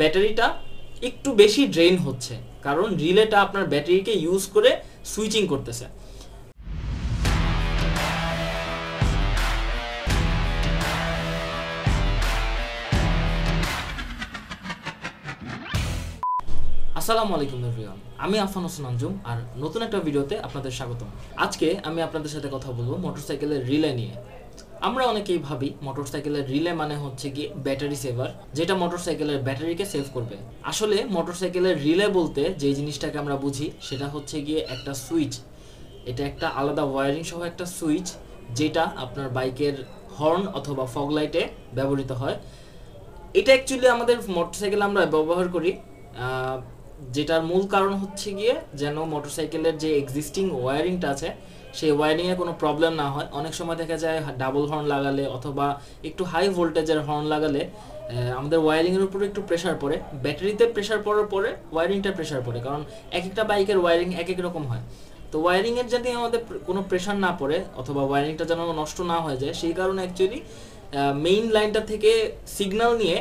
ব্যাটারিটা একটু বেশি ড্রেন হচ্ছে কারণ রিলেটা আপনার ব্যাটারিকে ইউজ করে সুইচিং করতেছে আসসালামু আলাইকুম এভরিওয়ান আমি আফান হোসেন আঞ্জুম আর নতুন একটা ভিডিওতে আপনাদের স্বাগতম আজকে আমি আপনাদের সাথে কথা বলবো মোটরসাইকেলের রিলে নিয়ে আমরা অনেকেই ভাবি সাইকেলের রিলে মানে হচ্ছে কি ব্যাটারি সেভার যেটা মোটর সাইকেলের ব্যাটারিকে সেভ করবে আসলে সাইকেলের রিলে বলতে যে জিনিসটাকে আমরা বুঝি সেটা হচ্ছে গিয়ে একটা সুইচ এটা একটা আলাদা ওয়ারিং সহ একটা সুইচ যেটা আপনার বাইকের হর্ন অথবা ফগলাইটে ব্যবহৃত হয় এটা অ্যাকচুয়ালি আমাদের মোটরসাইকেল আমরা ব্যবহার করি যেটার মূল কারণ হচ্ছে গিয়ে যেন মোটরসাইকেলের যে এক্সিস্টিং ওয়ারিংটা আছে সেই ওয়ারিংয়ে কোনো প্রবলেম না হয় অনেক সময় দেখা যায় ডাবল হর্ন লাগালে অথবা একটু হাই ভোল্টেজের হর্ন লাগালে আমাদের ওয়ারিংয়ের উপরে একটু প্রেশার পড়ে ব্যাটারিতে প্রেশার পড়ার পরে ওয়ারিংটা প্রেশার পড়ে কারণ এক একটা বাইকের ওয়ারিং এক এক রকম হয় তো ওয়ারিংয়ের যাতে আমাদের কোনো প্রেশার না পড়ে অথবা ওয়ারিংটা যেন নষ্ট না হয়ে যায় সেই কারণে অ্যাকচুয়ালি মেইন লাইনটা থেকে সিগনাল নিয়ে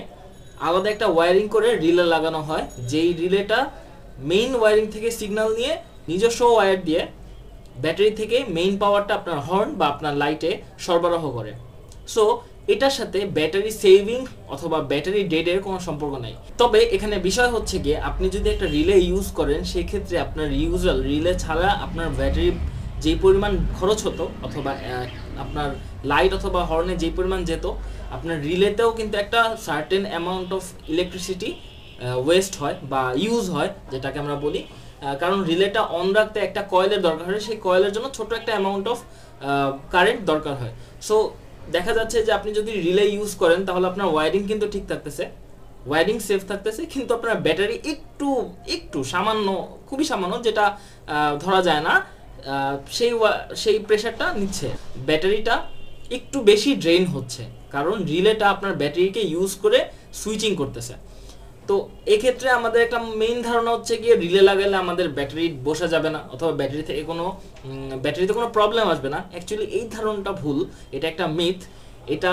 আলাদা একটা ওয়ারিং করে রিলে লাগানো হয় যেই রিলেটা মেইন ওয়ারিং থেকে সিগনাল নিয়ে নিজস্ব ওয়্যার দিয়ে ব্যাটারি থেকে মেইন পাওয়ারটা আপনার হর্ন বা আপনার লাইটে সরবরাহ করে সো এটার সাথে ব্যাটারি সেভিং অথবা ব্যাটারি ডেডের কোনো সম্পর্ক নাই তবে এখানে বিষয় হচ্ছে গিয়ে আপনি যদি একটা রিলে ইউজ করেন সেই ক্ষেত্রে আপনার ইউজাল রিলে ছাড়া আপনার ব্যাটারি যেই পরিমাণ খরচ হতো অথবা আপনার লাইট অথবা হর্নে যেই পরিমাণ যেত আপনার রিলেতেও কিন্তু একটা certain amount of electricity waste হয় বা ইউজ হয় যেটাকে আমরা বলি কারণ রিলেটা অন রাখতে একটা কয়েলের দরকার হয় সেই কয়েলের জন্য ছোট একটা অ্যামাউন্ট অফ কারেন্ট দরকার হয় সো দেখা যাচ্ছে যে আপনি যদি রিলে ইউজ করেন তাহলে আপনার ওয়ারিং কিন্তু ঠিক থাকতেছে ওয়ারিং সেফ থাকতেছে কিন্তু আপনার ব্যাটারি একটু একটু সামান্য খুবই সামান্য যেটা ধরা যায় না সেই সেই প্রেশারটা নিচ্ছে ব্যাটারিটা একটু বেশি ড্রেন হচ্ছে কারণ রিলেটা আপনার ব্যাটারিকে ইউজ করে সুইচিং করতেছে তো এক্ষেত্রে আমাদের একটা মেইন ধারণা হচ্ছে গিয়ে রিলে লাগালে আমাদের ব্যাটারি বসা যাবে না অথবা ব্যাটারি থেকে কোনো ব্যাটারিতে কোনো প্রবলেম আসবে না অ্যাকচুয়ালি এই ধারণাটা ভুল এটা একটা মিথ এটা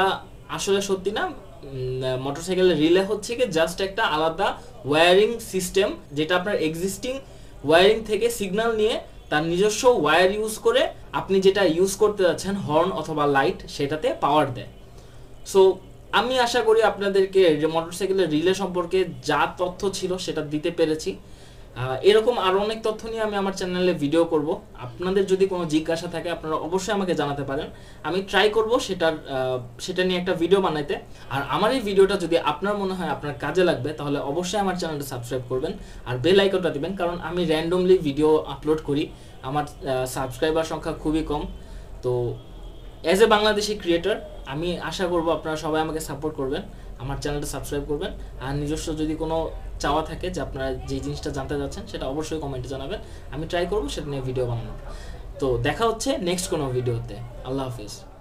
আসলে সত্যি না মোটরসাইকেলের রিলে হচ্ছে কি জাস্ট একটা আলাদা ওয়্যারিং সিস্টেম যেটা আপনার এক্সিস্টিং ওয়্যারিং থেকে সিগন্যাল নিয়ে তার নিজস্ব ওয়্যার ইউজ করে আপনি যেটা ইউজ করতে যাচ্ছেন হর্ন অথবা লাইট সেটাতে পাওয়ার দেয় সো আমি আশা করি আপনাদেরকে মোটরসাইকেলের রিলে সম্পর্কে যা তথ্য ছিল সেটা দিতে পেরেছি এরকম আরও অনেক তথ্য নিয়ে আমি আমার চ্যানেলে ভিডিও করব আপনাদের যদি কোনো জিজ্ঞাসা থাকে আপনারা অবশ্যই আমাকে জানাতে পারেন আমি ট্রাই করব সেটার সেটা নিয়ে একটা ভিডিও বানাইতে আর আমার এই ভিডিওটা যদি আপনার মনে হয় আপনার কাজে লাগবে তাহলে অবশ্যই আমার চ্যানেলটা সাবস্ক্রাইব করবেন আর বেল আইকনটা দিবেন কারণ আমি র্যান্ডমলি ভিডিও আপলোড করি আমার সাবস্ক্রাইবার সংখ্যা খুবই কম তো অ্যাজ এ বাংলাদেশি ক্রিয়েটার আমি আশা করবো আপনারা সবাই আমাকে সাপোর্ট করবেন আমার চ্যানেলটা সাবস্ক্রাইব করবেন আর নিজস্ব যদি কোনো চাওয়া থাকে যে আপনারা যে জিনিসটা জানতে চাচ্ছেন সেটা অবশ্যই কমেন্টে জানাবেন আমি ট্রাই করবো সেটা নিয়ে ভিডিও বানানোর তো দেখা হচ্ছে নেক্সট কোনো ভিডিওতে আল্লাহ হাফিজ